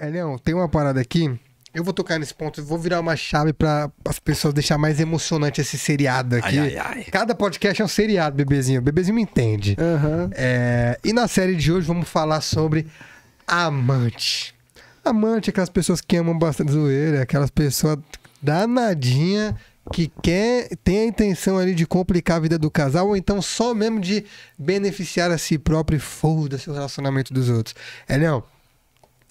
Elião, tem uma parada aqui. Eu vou tocar nesse ponto, vou virar uma chave para as pessoas deixar mais emocionante esse seriado aqui. Ai, ai, ai. Cada podcast é um seriado, bebezinho. Bebezinho me entende. Uhum. É... E na série de hoje vamos falar sobre amante. Amante é aquelas pessoas que amam bastante zoeira, aquelas pessoas danadinha que quer, tem a intenção ali de complicar a vida do casal, ou então só mesmo de beneficiar a si próprio e foda-se o relacionamento dos outros. É, não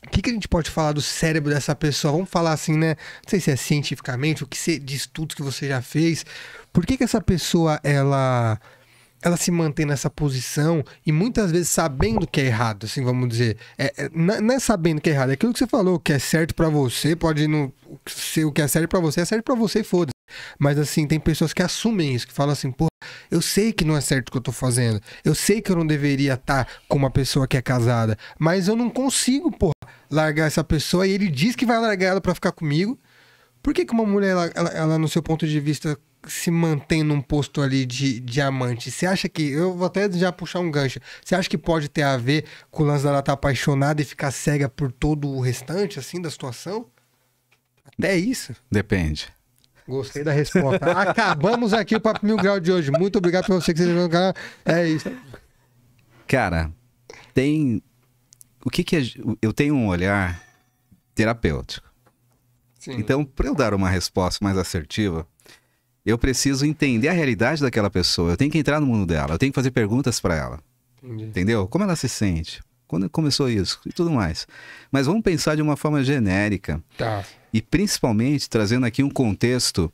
o que, que a gente pode falar do cérebro dessa pessoa? Vamos falar assim, né? Não sei se é cientificamente, o que você, de estudos que você já fez. Por que, que essa pessoa, ela ela se mantém nessa posição e muitas vezes sabendo que é errado, assim, vamos dizer. É, é não é sabendo que é errado, é aquilo que você falou, que é certo para você, pode não ser o que é certo para você, é certo para você e foda mas assim, tem pessoas que assumem isso, que falam assim, pô, eu sei que não é certo o que eu tô fazendo. Eu sei que eu não deveria estar tá com uma pessoa que é casada, mas eu não consigo, pô, largar essa pessoa e ele diz que vai largar ela para ficar comigo. Por que, que uma mulher, ela, ela, ela, no seu ponto de vista, se mantém num posto ali de, de amante? Você acha que. Eu vou até já puxar um gancho. Você acha que pode ter a ver com o lance dela estar tá apaixonada e ficar cega por todo o restante, assim, da situação? Até isso? Depende. Gostei da resposta. Acabamos aqui o Papo Mil Grau de hoje. Muito obrigado por você que você no canal. É isso. Cara, tem. O que que. É... Eu tenho um olhar terapêutico. Sim. Então, para eu dar uma resposta mais assertiva, eu preciso entender a realidade daquela pessoa. Eu tenho que entrar no mundo dela. Eu tenho que fazer perguntas para ela. Entendi. Entendeu? Como ela se sente? Quando começou isso? E tudo mais. Mas vamos pensar de uma forma genérica. Tá. E principalmente trazendo aqui um contexto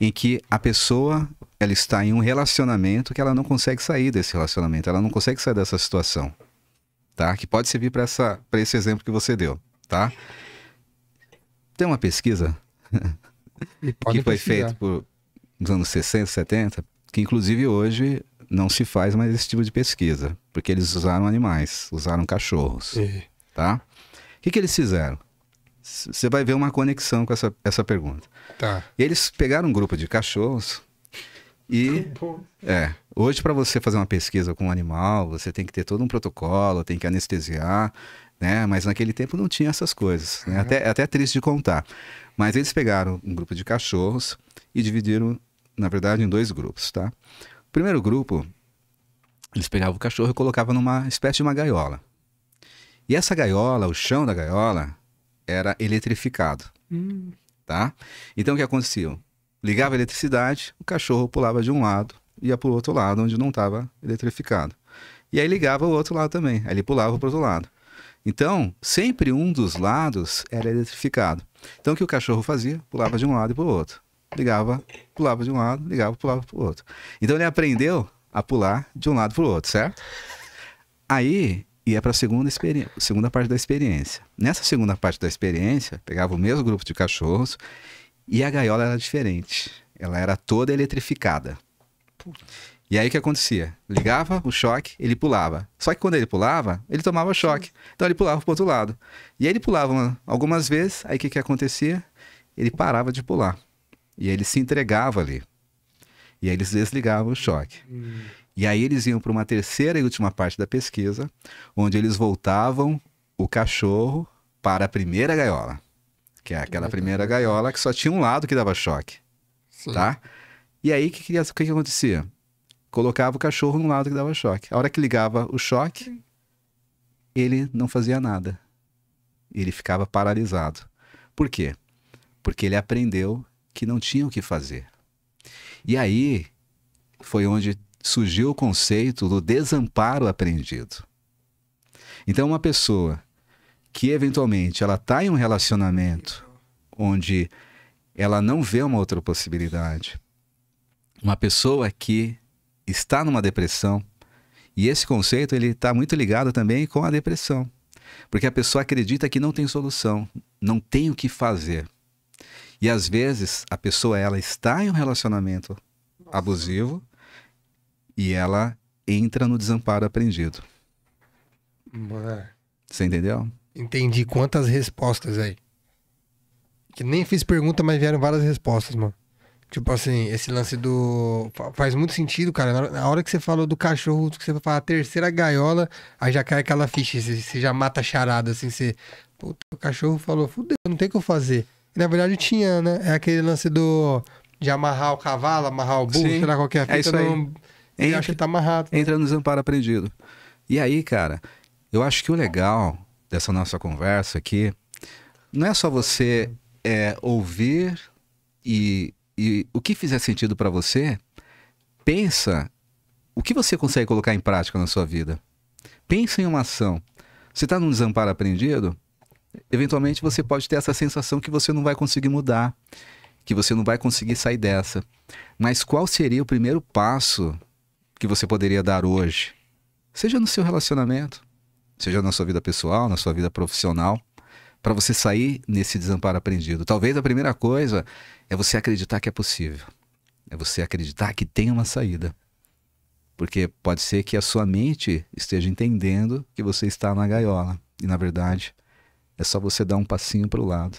em que a pessoa ela está em um relacionamento que ela não consegue sair desse relacionamento, ela não consegue sair dessa situação, tá? Que pode servir para esse exemplo que você deu, tá? Tem uma pesquisa que foi feita por nos anos 60, 70, que inclusive hoje não se faz mais esse tipo de pesquisa, porque eles usaram animais, usaram cachorros, uhum. tá? O que, que eles fizeram? Você vai ver uma conexão com essa, essa pergunta. Tá. Eles pegaram um grupo de cachorros e tá é, hoje para você fazer uma pesquisa com um animal, você tem que ter todo um protocolo, tem que anestesiar, né? Mas naquele tempo não tinha essas coisas, né? uhum. Até até é triste de contar. Mas eles pegaram um grupo de cachorros e dividiram, na verdade, em dois grupos, tá? primeiro grupo, eles pegavam o cachorro e colocavam numa espécie de uma gaiola. E essa gaiola, o chão da gaiola, era eletrificado. Hum. Tá? Então o que acontecia? Ligava a eletricidade, o cachorro pulava de um lado, ia para o outro lado, onde não estava eletrificado. E aí ligava o outro lado também, aí ele pulava para o outro lado. Então, sempre um dos lados era eletrificado. Então o que o cachorro fazia? Pulava de um lado e para o outro. Ligava pulava de um lado, ligava, pulava para o outro. Então ele aprendeu a pular de um lado para o outro, certo? Aí ia para a segunda, segunda parte da experiência. Nessa segunda parte da experiência, pegava o mesmo grupo de cachorros e a gaiola era diferente. Ela era toda eletrificada. E aí o que acontecia? Ligava o choque, ele pulava. Só que quando ele pulava, ele tomava choque. Então ele pulava para outro lado. E aí ele pulava algumas vezes, aí o que, que acontecia? Ele parava de pular. E ele se entregava ali. E aí eles desligavam o choque. Hum. E aí eles iam para uma terceira e última parte da pesquisa, onde eles voltavam o cachorro para a primeira gaiola, que é aquela primeira gaiola que só tinha um lado que dava choque, Sim. tá? E aí o que, que, acontecia? Colocava o cachorro no lado que dava choque. A hora que ligava o choque, ele não fazia nada. Ele ficava paralisado. Por quê? Porque ele aprendeu que não tinham o que fazer. E aí foi onde surgiu o conceito do desamparo aprendido. Então, uma pessoa que eventualmente ela está em um relacionamento onde ela não vê uma outra possibilidade, uma pessoa que está numa depressão, e esse conceito ele está muito ligado também com a depressão, porque a pessoa acredita que não tem solução, não tem o que fazer. E às vezes a pessoa ela está em um relacionamento Nossa. abusivo e ela entra no desamparo aprendido. Mano. Você entendeu? Entendi quantas respostas aí. Que nem fiz pergunta, mas vieram várias respostas, mano. Tipo assim, esse lance do. Faz muito sentido, cara. Na hora que você falou do cachorro, que você vai falar a terceira gaiola, aí já cai aquela ficha, você, já mata a charada, assim, você. Puta, o cachorro falou, fudeu, não tem o que eu fazer. Na verdade tinha, né? É aquele lance do de amarrar o cavalo, amarrar o burro, tirar sei lá qualquer fita. É. é isso aí. Não... Entra, acho que tá amarrado. Né? Entra no desamparo aprendido. E aí, cara, eu acho que o legal dessa nossa conversa aqui não é só você é, ouvir e, e o que fizer sentido para você, pensa o que você consegue colocar em prática na sua vida. Pensa em uma ação. Você está num desamparo aprendido? eventualmente você pode ter essa sensação que você não vai conseguir mudar, que você não vai conseguir sair dessa. Mas qual seria o primeiro passo que você poderia dar hoje? Seja no seu relacionamento, seja na sua vida pessoal, na sua vida profissional, para você sair nesse desamparo aprendido. Talvez a primeira coisa é você acreditar que é possível. É você acreditar que tem uma saída. Porque pode ser que a sua mente esteja entendendo que você está na gaiola. E na verdade, é só você dar um passinho para o lado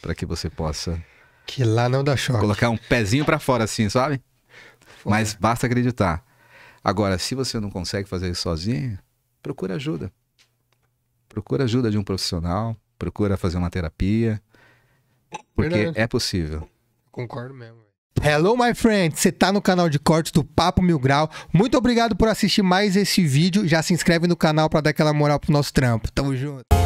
para que você possa. Que lá não dá choque. Colocar um pezinho para fora assim, sabe? Fora. Mas basta acreditar. Agora, se você não consegue fazer isso sozinho, procura ajuda. Procura ajuda de um profissional, procura fazer uma terapia, porque Verdade. é possível. Concordo mesmo. Hello, my friend! Você tá no canal de cortes do Papo Mil Grau. Muito obrigado por assistir mais esse vídeo. Já se inscreve no canal para dar aquela moral pro nosso trampo. Tamo junto!